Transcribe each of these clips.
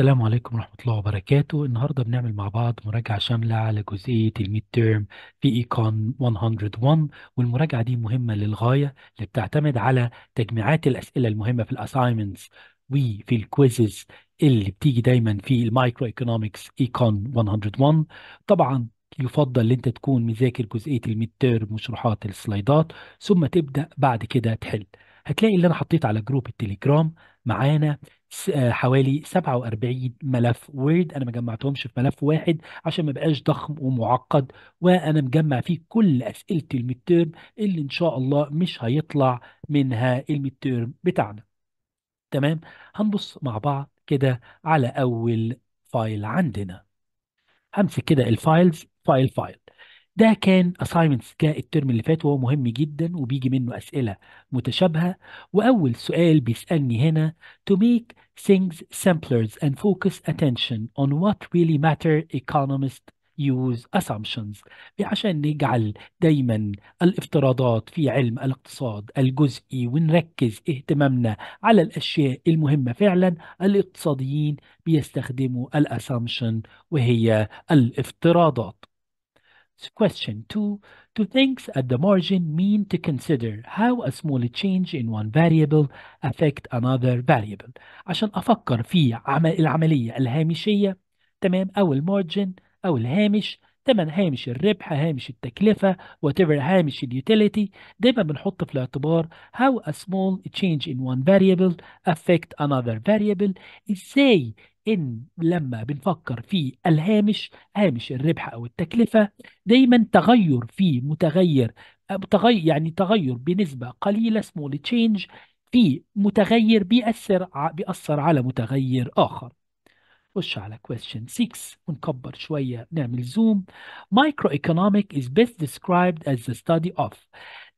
السلام عليكم ورحمة الله وبركاته النهاردة بنعمل مع بعض مراجعة شاملة على جزئية الميد تيرم في ايكون 101 والمراجعة دي مهمة للغاية اللي بتعتمد على تجميعات الأسئلة المهمة في الأسايمنتس وفي الكويزز اللي بتيجي دايما في المايكرو ايكونومكس ايكون 101 طبعا يفضل ان انت تكون مذاكر جزئية الميد تيرم وشروحات السلايدات ثم تبدأ بعد كده تحل هتلاقي اللي انا حطيت على جروب التليجرام معانا آه، حوالي 47 ملف وورد انا ما جمعتهمش في ملف واحد عشان ما بقاش ضخم ومعقد وانا مجمع فيه كل اسئله الميدتيرم اللي ان شاء الله مش هيطلع منها الميدتيرم بتاعنا تمام هنبص مع بعض كده على اول فايل عندنا همسك كده الفايلز فايل فايل ده كان assignments جاء الترم اللي فات وهو مهم جدا وبيجي منه أسئلة متشابهة وأول سؤال بيسألني هنا to make things simpler and focus attention on what really matter economists use assumptions عشان نجعل دايما الافتراضات في علم الاقتصاد الجزئي ونركز اهتمامنا على الأشياء المهمة فعلا الاقتصاديين بيستخدموا الاسامشن وهي الافتراضات Question 2. Do things at the margin mean to consider how a small change in one variable affect another variable؟ عشان أفكر في عمل العمليه الهامشية تمام أو المارجن أو الهامش تمن هامش الربح هامش التكلفة whatever هامش اليوتيليتي دايما بنحط في الاعتبار how a small change in one variable affect another variable ازاي ان لما بنفكر في الهامش هامش الربح او التكلفه دايما تغير في متغير تغير يعني تغير بنسبه قليله small تشينج في متغير بيأثر بيأثر على متغير آخر خش على question 6 ونكبر شوية نعمل زوم Microeconomic is best described as the study of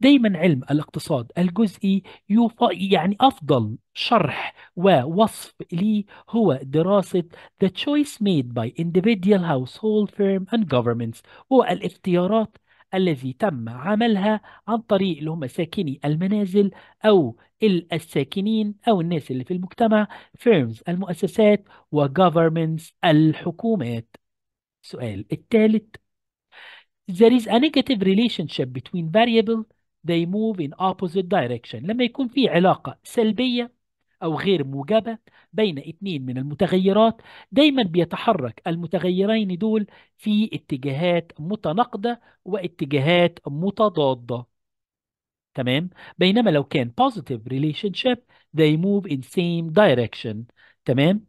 دايما علم الاقتصاد الجزئي يف... يعني أفضل شرح ووصف ليه هو دراسة The Choice Made by Individual Household Firm and Governments هو الاختيارات الذي تم عملها عن طريق اللي هم ساكني المنازل أو الساكنين أو الناس اللي في المجتمع firms المؤسسات وgovernments الحكومات السؤال الثالث There is a negative relationship between variable they move in opposite direction لما يكون في علاقة سلبية أو غير موجبة بين اتنين من المتغيرات دايما بيتحرك المتغيرين دول في اتجاهات متناقضة واتجاهات متضادة تمام بينما لو كان positive relationship they move in same direction تمام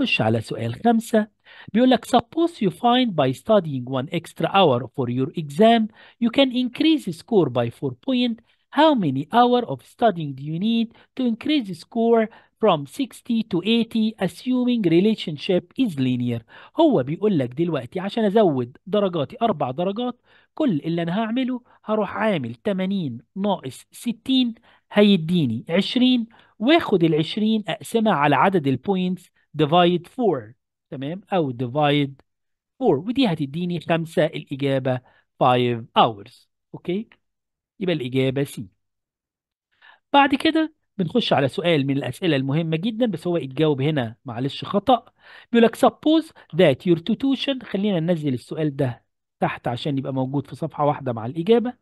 خش على سؤال خمسة بيقول لك suppose you find by studying one extra hour for your exam you can increase the score by 4 point how many hour of studying do you need to increase the score from 60 to 80 assuming relationship is linear هو بيقول لك دلوقتي عشان ازود درجاتي اربع درجات كل اللي انا هعمله هروح عامل 80 ناقص 60 هيديني 20 واخد ال 20 اقسمها على عدد البوينتس ديفايد 4 تمام او ديفايد 4 ودي هتديني 5 الاجابه 5 hours اوكي يبقى الاجابه سي بعد كده بنخش على سؤال من الأسئلة المهمة جدا بس هو اتجاوب هنا معلش خطأ بيقول لك suppose that your tuition خلينا ننزل السؤال ده تحت عشان يبقى موجود في صفحة واحدة مع الإجابة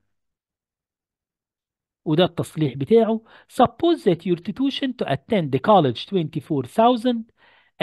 وده التصليح بتاعه suppose that your tuition to attend the college 24,000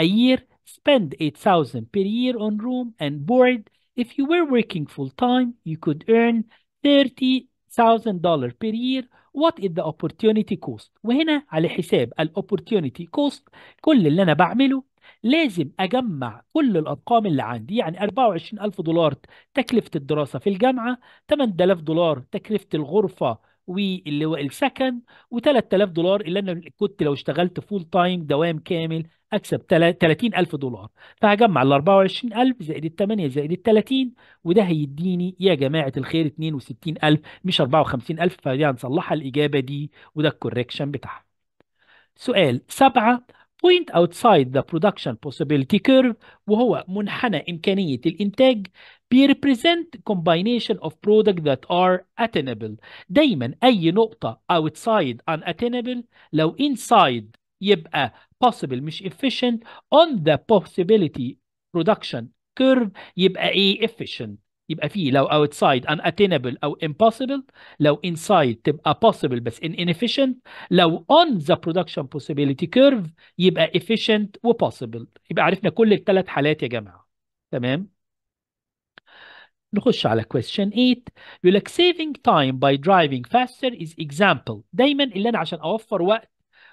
a year spend 8,000 per year on room and board. If you were working full time, you could earn $30,000 per year. What is the opportunity cost? وهنا على حساب ال opportunity cost كل اللي أنا بعمله لازم أجمع كل الأرقام اللي عندي يعني 24000 دولار تكلفة الدراسة في الجامعة 8000 دولار تكلفة الغرفة واللي هو السكن و3000 دولار اللي انا كنت لو اشتغلت فول تايم دوام كامل اكسب 30000 دولار فهجمع ال 24000 زائد ال 8 زائد ال 30 وده هيديني يا جماعه الخير 62000 مش 54000 فدي هنصلحها الاجابه دي وده الكوريكشن بتاعها. سؤال 7 point outside the production possibility curve وهو منحنى إمكانية الإنتاج بي represent combination of product that are attainable دايما أي نقطة outside unattainable لو inside يبقى possible مش efficient on the possibility production curve يبقى ايه efficient يبقى فيه لو outside unattainable أو impossible لو inside تبقى possible بس in inefficient لو on the production possibility curve يبقى efficient و possible يبقى عرفنا كل الثلاث حالات يا جماعة تمام نخش على question 8 يقول لك saving time by driving faster is example دايما اللي انا عشان اوفر وقت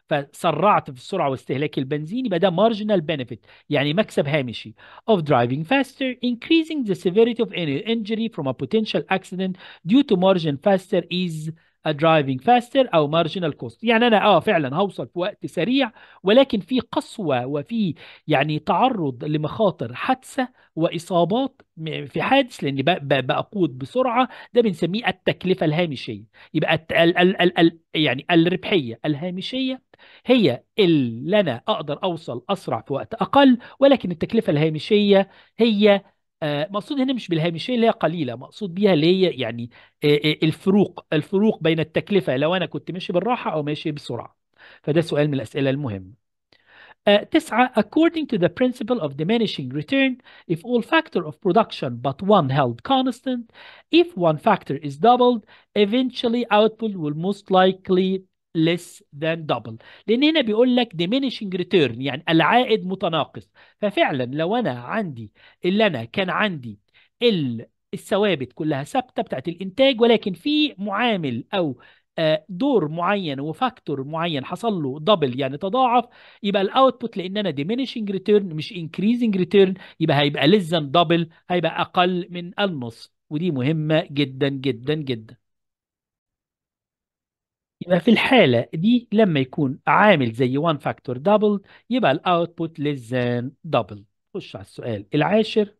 فسرعت في السرعه واستهلاك البنزين يبقى ده marginal benefit يعني مكسب هامشي of driving faster increasing the severity of any injury from a potential accident due to margin faster is درايفنج فاستر او مارجنال كوست يعني انا اه فعلا هوصل في وقت سريع ولكن في قسوه وفي يعني تعرض لمخاطر حادثه واصابات في حادث لاني بقود بسرعه ده بنسميه التكلفه الهامشيه يبقى الـ الـ الـ الـ يعني الربحيه الهامشيه هي اللي انا اقدر اوصل اسرع في وقت اقل ولكن التكلفه الهامشيه هي مقصود هنا مش بالهامشيه اللي هي قليله مقصود بيها اللي هي يعني الفروق الفروق بين التكلفه لو انا كنت ماشي بالراحه او ماشي بسرعه فده سؤال من الاسئله المهمه تسعة according to the principle of diminishing return if all factor of production but one held constant if one factor is doubled eventually output will most likely less than double لان هنا بيقول لك diminishing return يعني العائد متناقص ففعلا لو انا عندي اللي انا كان عندي الثوابت كلها ثابته بتاعت الانتاج ولكن في معامل او آه، دور معين وفاكتور معين حصل له دبل يعني تضاعف يبقى الاوتبوت لان انا diminishing ريتيرن مش increasing ريتيرن يبقى هيبقى less than double هيبقى اقل من النصف ودي مهمه جدا جدا جدا يبقى في الحالة دي لما يكون عامل زي 1 فاكتور دبل يبقى الاوتبوت less than دبل خش على السؤال العاشر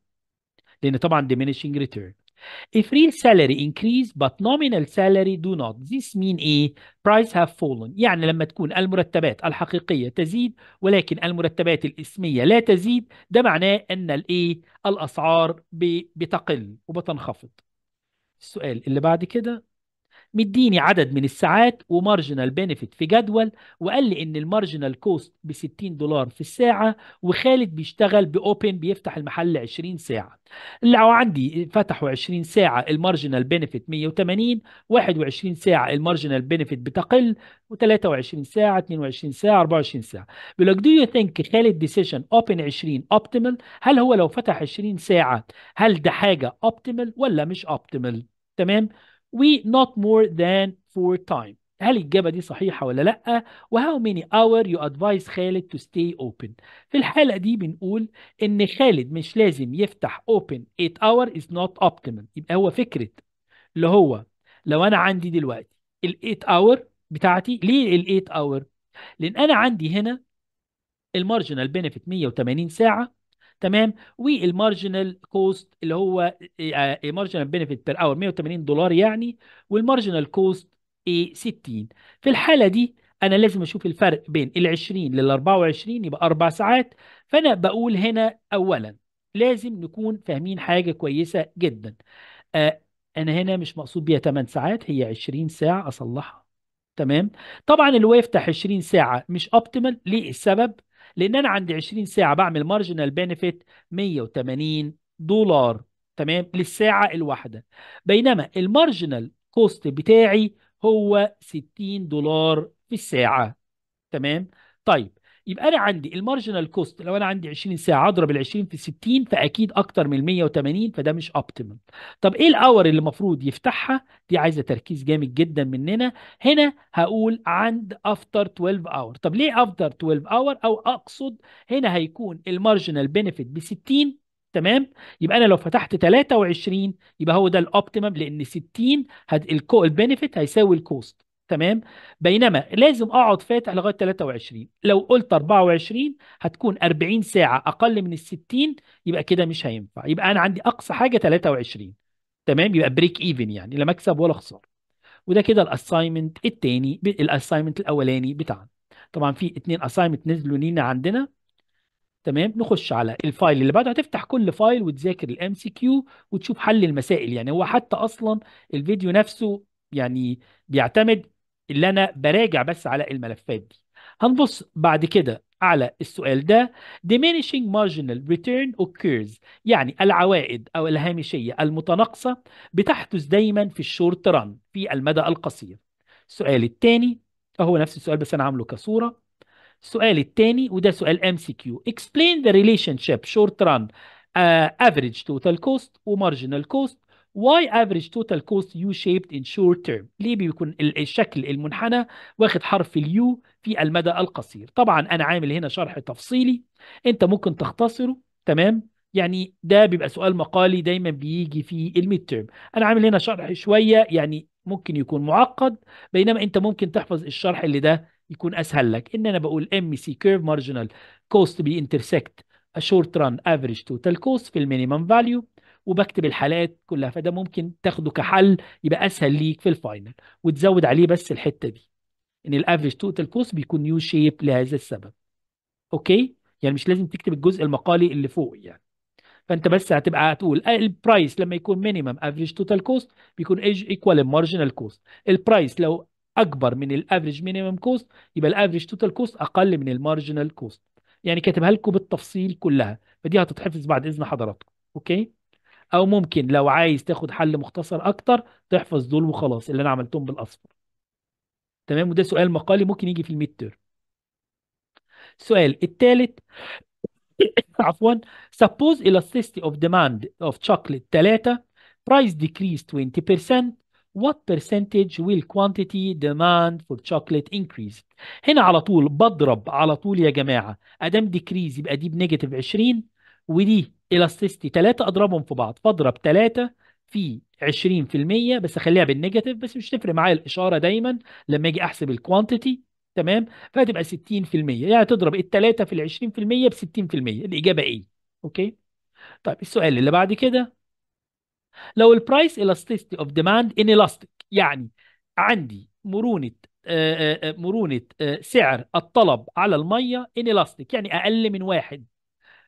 لأن طبعا diminishing return If real salary increase but nominal salary do not this mean ايه؟ price have fallen يعني لما تكون المرتبات الحقيقية تزيد ولكن المرتبات الاسمية لا تزيد ده معناه أن الايه؟ الأسعار بتقل وبتنخفض السؤال اللي بعد كده مديني عدد من الساعات ومارجنال بينفيت في جدول وقال لي ان المارجنال كوست ب 60 دولار في الساعه وخالد بيشتغل باوبن بيفتح المحل 20 ساعه لو عندي فتحوا 20 ساعه المارجنال بينفيت 180 21 ساعه المارجنال بينفيت بتقل و23 ساعه 22 ساعه 24 ساعه بيقول لك دو يو ثينك خالد ديسيجن اوبن 20 اوبتيمال هل هو لو فتح 20 ساعه هل ده حاجه اوبتيمال ولا مش اوبتيمال تمام we not more than four times هل الإجابة دي صحيحة ولا لأ؟ وهاو ميني اور يو advise خالد تو stay open؟ في الحالة دي بنقول إن خالد مش لازم يفتح open 8 hours is not optimal يبقى هو فكرة اللي هو لو أنا عندي دلوقتي ال 8 hour بتاعتي ليه ال 8 hour؟ لأن أنا عندي هنا المارجنال بينفيت 180 ساعة تمام والمارجنال كوست اللي هو المارجنال بنفيت بير اور 180 دولار يعني والمارجنال كوست ايه 60 في الحاله دي انا لازم اشوف الفرق بين ال 20 لل 24 يبقى اربع ساعات فانا بقول هنا اولا لازم نكون فاهمين حاجه كويسه جدا آه انا هنا مش مقصود بيها 8 ساعات هي 20 ساعه اصلحها تمام طبعا اللي هو يفتح 20 ساعه مش اوبتيمال ليه السبب لان انا عندي 20 ساعه بعمل مارجنال بينفيت 180 دولار تمام للساعه الواحده بينما المارجنال كوست بتاعي هو 60 دولار في الساعه تمام طيب يبقى انا عندي المارجنال كوست لو انا عندي 20 ساعه اضرب ال 20 في 60 فاكيد اكتر من 180 فده مش اوبتيمم طب ايه الاور اللي المفروض يفتحها دي عايزه تركيز جامد جدا مننا هنا هقول عند افتر 12 اور طب ليه افتر 12 اور او اقصد هنا هيكون المارجنال بنفيت ب 60 تمام يبقى انا لو فتحت 23 يبقى هو ده الاوبتيمم لان 60 البنفيت هيساوي الكوست تمام بينما لازم اقعد فاتح لغايه 23 لو قلت 24 هتكون 40 ساعه اقل من ال 60 يبقى كده مش هينفع يبقى انا عندي اقصى حاجه 23 تمام يبقى بريك ايفن يعني لا مكسب ولا خساره وده كده الاساينمنت الثاني الاساينمنت الاولاني بتاعنا طبعا في اثنين اساينمنت نزلوا لينا عندنا تمام نخش على الفايل اللي بعده هتفتح كل فايل وتذاكر الام سي كيو وتشوف حل المسائل يعني هو حتى اصلا الفيديو نفسه يعني بيعتمد اللي انا براجع بس على الملفات دي هنبص بعد كده على السؤال ده diminishing marginal return occurs يعني العوائد أو الهامشية المتناقصة بتحدث دايما في الشورت ران في المدى القصير السؤال الثاني هو نفس السؤال بس أنا عامله كصورة السؤال الثاني وده سؤال ام سي كيو explain the relationship short run uh, average total cost و marginal cost why average total cost U shaped in short term ليه بيكون الشكل المنحنى واخد حرف اليو في المدى القصير طبعا انا عامل هنا شرح تفصيلي انت ممكن تختصره تمام يعني ده بيبقى سؤال مقالي دايما بيجي في الميد تيرم انا عامل هنا شرح شويه يعني ممكن يكون معقد بينما انت ممكن تحفظ الشرح اللي ده يكون اسهل لك ان انا بقول ام سي كيرف مارجنال كوست انترسكت ا شورت ران افريج توتال كوست في المينيمم فاليو وبكتب الحالات كلها فده ممكن تاخده كحل يبقى اسهل ليك في الفاينل وتزود عليه بس الحته دي ان الافريج توتال كوست بيكون يو شيب لهذا السبب اوكي يعني مش لازم تكتب الجزء المقالي اللي فوق يعني فانت بس هتبقى هتقول آه، البرايس لما يكون مينيمم افريج توتال كوست بيكون ايكوال المارجنال كوست البرايس لو اكبر من الافريج مينيمم كوست يبقى الافريج توتال كوست اقل من المارجنال كوست يعني كاتبها لكم بالتفصيل كلها فدي هتتحفظ بعد اذن حضراتكم اوكي او ممكن لو عايز تاخد حل مختصر اكتر تحفظ دول وخلاص اللي انا عملتهم بالاصفر تمام وده سؤال مقالي ممكن يجي في الميد تيرم السؤال الثالث عفوا suppose elasticity of demand of chocolate 3 price decrease 20% what percentage will quantity demand for chocolate increase هنا على طول بضرب على طول يا جماعة ادام decrease يبقى دي بنيجاتيف 20 ودي الاستيستي 3 اضربهم في بعض فاضرب 3 في 20% بس اخليها بالنيجاتيف بس مش تفرق معايا الاشاره دايما لما اجي احسب الكوانتيتي تمام فهتبقى 60% يعني تضرب الثلاثه في ال 20% ب 60% الاجابه ايه اوكي طيب السؤال اللي بعد كده لو البرايس elasticity of demand inelastic يعني عندي مرونه آه، آه، آه، مرونه سعر الطلب على الميه inelastic يعني اقل من واحد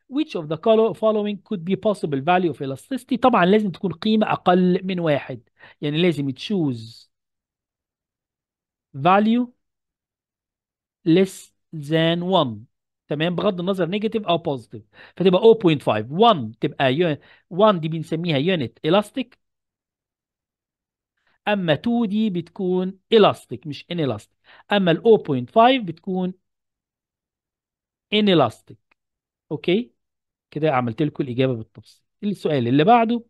which of the following could be possible value of elasticity طبعا لازم تكون قيمة أقل من واحد يعني لازم تشوز value less than 1 تمام بغض النظر negative او positive فتبقى 0.5 1 تبقى 1 دي بنسميها unit elastic اما 2 دي بتكون elastic مش inelastic اما ال 0.5 بتكون inelastic اوكي اوكي كده عملت لكم الاجابه بالتفصيل السؤال اللي بعده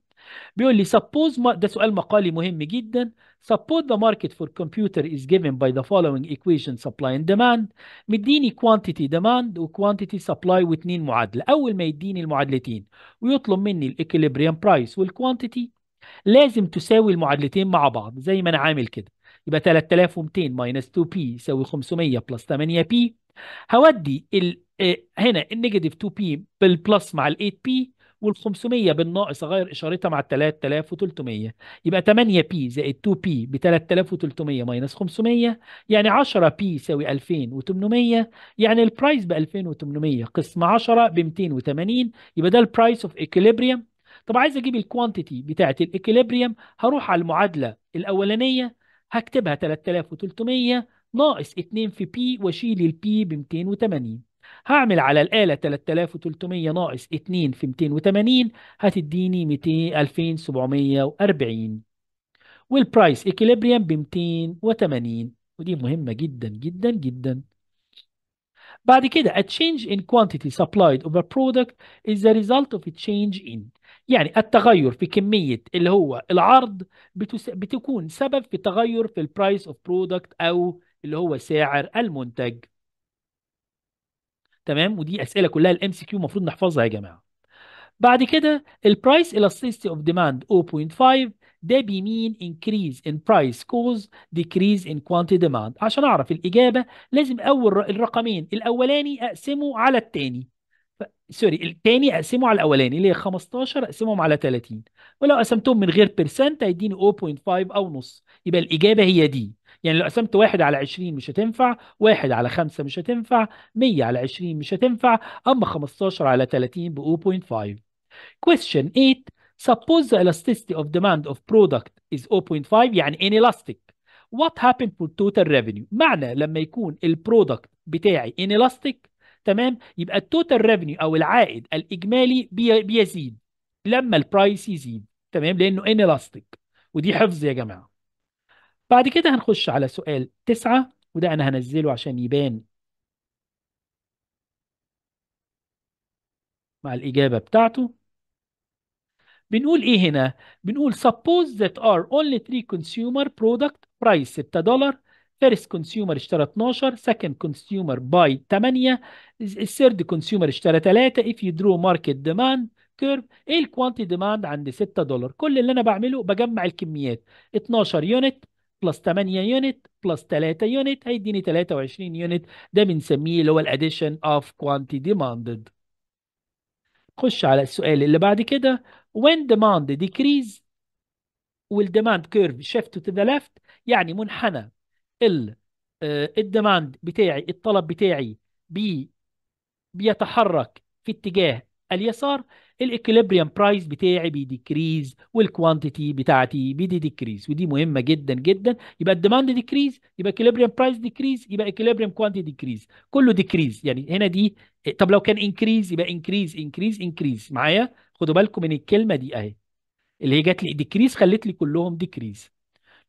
بيقول لي suppose ما ده سؤال مقالي مهم جدا suppose the market for computer is given by the following equation supply and demand مديني quantity demand و quantity supply معادلة أول ما يديني المعادلتين ويطلب مني الإكليبريم برايس والكوانتيتي لازم تساوي المعادلتين مع بعض زي ما أنا عامل كده يبقى 3200 ماينس 2 بي يساوي 500 بلس 8 بي هودي إيه، هنا النيجاتيف 2 بي بالبلس مع ال 8 بي وال 500 بالناقص اغير اشارتها مع ال 3300 يبقى 8 بي زائد 2 بي يعني يعني ب 3300 ماينس 500 يعني 10 بي يساوي 2800 يعني البرايس ب 2800 قسم 10 ب 280 يبقى ده البرايس اوف ايكيليبريم طب عايز اجيب الكوانتيتي بتاعت الايكيليبريم هروح على المعادله الاولانيه هكتبها 3300 ناقص 2 في بي واشيل البي ب 280 هعمل على الآلة 3300 ناقص 2 في 280 هتديني 200 2740 والبرايس ايكيليبريم ب 280 ودي مهمة جدا جدا جدا بعد كده a change in quantity supplied over product is the result of a change in يعني التغير في كمية اللي هو العرض بتس... بتكون سبب في تغير في البرايس اوف برودكت أو اللي هو سعر المنتج تمام ودي اسئله كلها الام سي كيو المفروض نحفظها يا جماعه بعد كده البرايس elasticity of demand 0.5 ده بيمين increase in price cause decrease in كوانتي demand عشان اعرف الاجابه لازم اول الرقمين الاولاني اقسمه على الثاني سوري الثاني اقسمه على الاولاني اللي هي 15 اقسمهم على 30 ولو قسمتهم من غير بيرسنت هيديني 0.5 او نص يبقى الاجابه هي دي يعني لو قسمت واحد على 20 مش هتنفع واحد على خمسة مش هتنفع 100 على 20 مش هتنفع أما 15 على 30 بـ 0.5 question 8 suppose the elasticity of demand of product is 0.5 يعني inelastic what happened for total revenue معنى لما يكون البرودكت بتاعي inelastic تمام يبقى التوتال ريفينيو او العائد الاجمالي بي بيزيد لما البرايس يزيد تمام لانه انيلاستيك ودي حفظ يا جماعه بعد كده هنخش على سؤال تسعة وده أنا هنزله عشان يبان مع الإجابة بتاعته بنقول إيه هنا؟ بنقول suppose that are only three consumer product price 6 دولار first consumer اشترى 12 second consumer buy 8 third consumer اشترى 3 if you draw market demand curve ايه الكوانتي ديماند عند 6 دولار كل اللي انا بعمله بجمع الكميات 12 يونت بلس 8 يونت بلس 3 يونت هيديني 23 يونت ده بنسميه اللي هو الاديشن اوف كوانتي ديماندد خش على السؤال اللي بعد كده when demand decrease والديماند كيرف شيفت تو ذا ليفت يعني منحنى ال آه، الديماند بتاعي الطلب بتاعي بي بيتحرك في اتجاه اليسار الاكليبريم برايس بتاعي بيديكريز والكوانتيتي بتاعتي بدي ديكريز ودي مهمه جدا جدا يبقى الديماند ديكريز يبقى اكليبريم برايس ديكريز يبقى اكليبريم كوانتيتي ديكريز كله ديكريز يعني هنا دي طب لو كان انكريز يبقى انكريز انكريز انكريز معايا خدوا بالكم من الكلمه دي اهي اللي هي جات لي ديكريز خلت لي كلهم ديكريز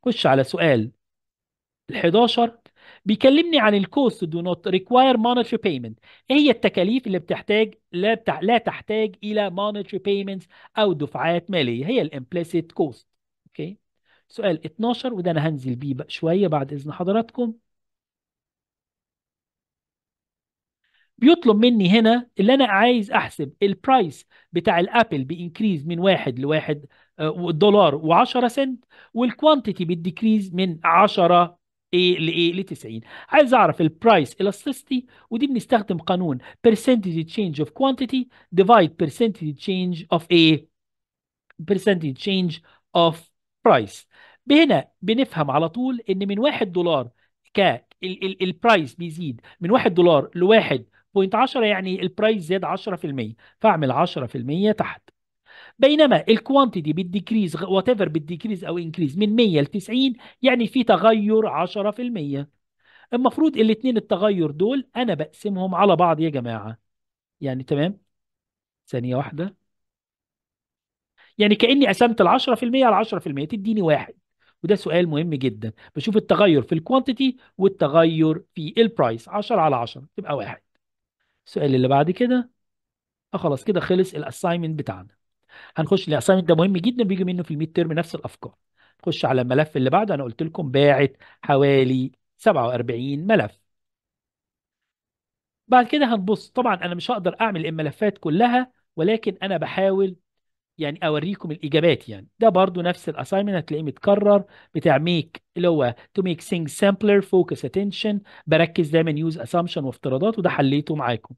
خش على سؤال ال 11 بيكلمني عن الكوست دو نوت ريكواير مونتري بيمنت ايه هي التكاليف اللي بتحتاج لا بتا... لا تحتاج الى مونتري بيمنتس او دفعات ماليه هي الامبليسيت كوست اوكي سؤال 12 وده انا هنزل بيه بقى شويه بعد اذن حضراتكم بيطلب مني هنا اللي انا عايز احسب البرايس بتاع الابل بانكريز من واحد لواحد آه، دولار و10 سنت والكوانتيتي بالديكريز من 10 ايه لايه ل 90 عايز اعرف البرايس الاستيستي ودي بنستخدم قانون percentage change of quantity divide percentage change of ايه percentage change of price هنا بنفهم على طول ان من 1 دولار ك البرايس بيزيد من 1 دولار ل 1.10 يعني البرايس زاد 10% فاعمل 10% تحت بينما الكوانتيتي بتديكريز وات ايفر بتديكريز او انكريز من 100 ل 90 يعني في تغير 10% المفروض الاثنين التغير دول انا بقسمهم على بعض يا جماعه يعني تمام ثانيه واحده يعني كاني قسمت ال 10% على 10% تديني واحد وده سؤال مهم جدا بشوف التغير في الكوانتيتي والتغير في البرايس 10 على 10 تبقى واحد السؤال اللي بعد كده آه خلاص كده خلص الاساينمنت بتاعنا هنخش لأسايمنت ده مهم جدا بيجي منه في الميد تيرم نفس الافكار نخش على الملف اللي بعده انا قلت لكم باعت حوالي 47 ملف بعد كده هنبص طبعا انا مش هقدر اعمل الملفات كلها ولكن انا بحاول يعني اوريكم الاجابات يعني ده برضو نفس الاسايمنت هتلاقيه متكرر بتاع ميك اللي هو تو ميك سينج سامبلر فوكس اتنشن بركز دايما يوز اسامبشن وافتراضات وده حليته معاكم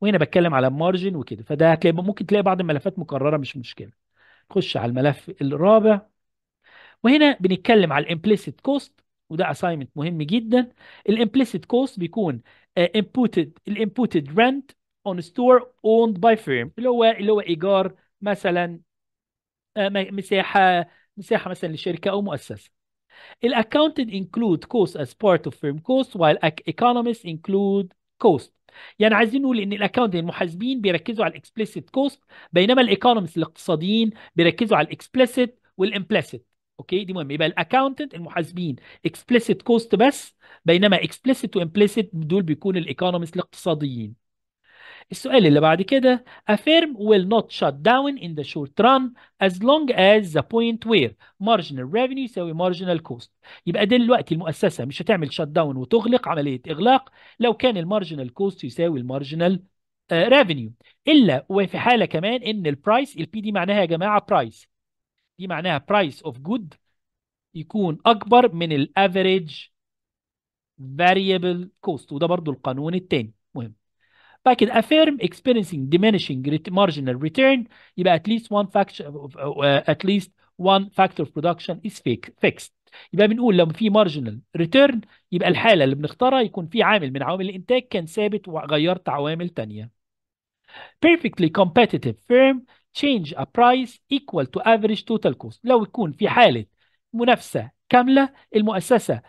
وهنا بتكلم على مارجن وكده فده هتلاقي ممكن تلاقي بعض الملفات مكرره مش مشكله نخش على الملف الرابع وهنا بنتكلم على الامبليسيت كوست وده اساينمنت مهم جدا الامبليسيت كوست بيكون امبوتد الامبوتد رنت اون ستور اوند باي فيرم اللي هو اللي هو ايجار مثلا آه، مساحه مساحه مثلا لشركه او مؤسسه الاكونتد include كوست as part of firm كوست while economists include كوست يعني عايزين نقول ان الاكاونت المحاسبين بيركزوا على الاكسبلسيت كوست بينما الايكونومست الاقتصاديين بيركزوا على الاكسبلسيت والامبلسيت اوكي دي مهم يبقى الاكاونتنت المحاسبين اكسبلسيت كوست بس بينما اكسبلسيت وامبلسيت دول بيكون الايكونومست الاقتصاديين السؤال اللي بعد كده a firm will not shut down in the short run as long as the point where marginal revenue يساوي marginal cost يبقى دلوقتي المؤسسة مش هتعمل shut down وتغلق عملية إغلاق لو كان marginal cost يساوي marginal آه، revenue إلا وفي حالة كمان إن البرايس البي دي معناها يا جماعة برايس دي معناها برايس أوف جود يكون أكبر من الافريج variable cost وده برضو القانون التاني مهم كده affirm experiencing diminishing marginal return يبقى at least one factor at least one factor of production is fixed يبقى بنقول لو في marginal return يبقى الحالة اللي بنختارها يكون في عامل من عوامل الإنتاج كان ثابت وغيرت عوامل تانية perfectly competitive firm change a price equal to average total cost لو يكون في حالة منافسه كامله المؤسسه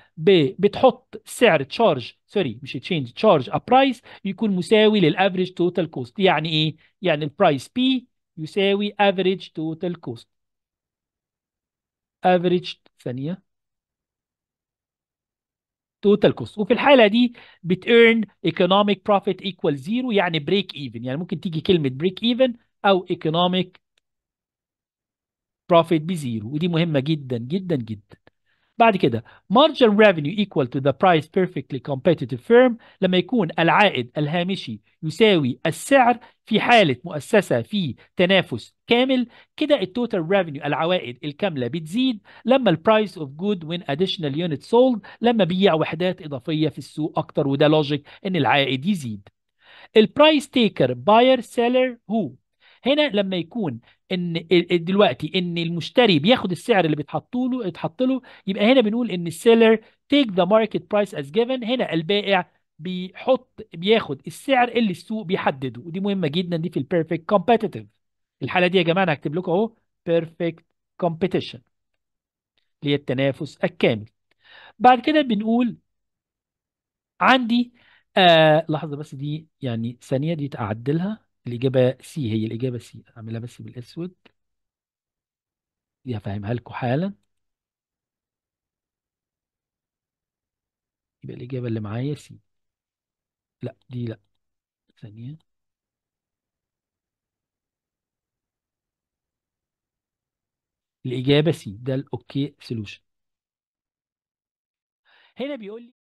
بتحط سعر تشارج سوري مش تشينج تشارج ا برايس يكون مساوي للافريج توتال كوست يعني ايه يعني البرايس بي يساوي افريج توتال كوست افريج ثانيه توتال كوست وفي الحاله دي بتيرن ايكونوميك بروفيت ايكوال زيرو يعني بريك ايفن يعني ممكن تيجي كلمه بريك ايفن او ايكونوميك بروفيت بزيرو ودي مهمه جدا جدا جدا بعد كده margin revenue equal to the price perfectly competitive firm لما يكون العائد الهامشي يساوي السعر في حالة مؤسسة في تنافس كامل كده التوتال revenue العوائد الكاملة بتزيد لما البرايس اوف جود وين اديشنال يونت سولد لما بيع وحدات إضافية في السوق أكتر وده لوجيك إن العائد يزيد البرايس تيكر باير سيلر هو هنا لما يكون ان دلوقتي ان المشتري بياخد السعر اللي بيتحط له اتحط له يبقى هنا بنقول ان السيلر تيك ذا ماركت برايس از جيفن هنا البائع بيحط بياخد السعر اللي السوق بيحدده ودي مهمه جدا دي في البيرفكت كومبيتيتيف الحاله دي يا جماعه انا هكتب لكم اهو بيرفكت كومبيتيشن اللي هي التنافس الكامل بعد كده بنقول عندي آه لحظه بس دي يعني ثانيه دي تعدلها الإجابة سي هي الإجابة سي أعملها بس بالأسود دي هفهمها لكم حالا يبقى الإجابة اللي معايا سي لا دي لا ثانية الإجابة سي ده الأوكي سولوشن هنا بيقول لي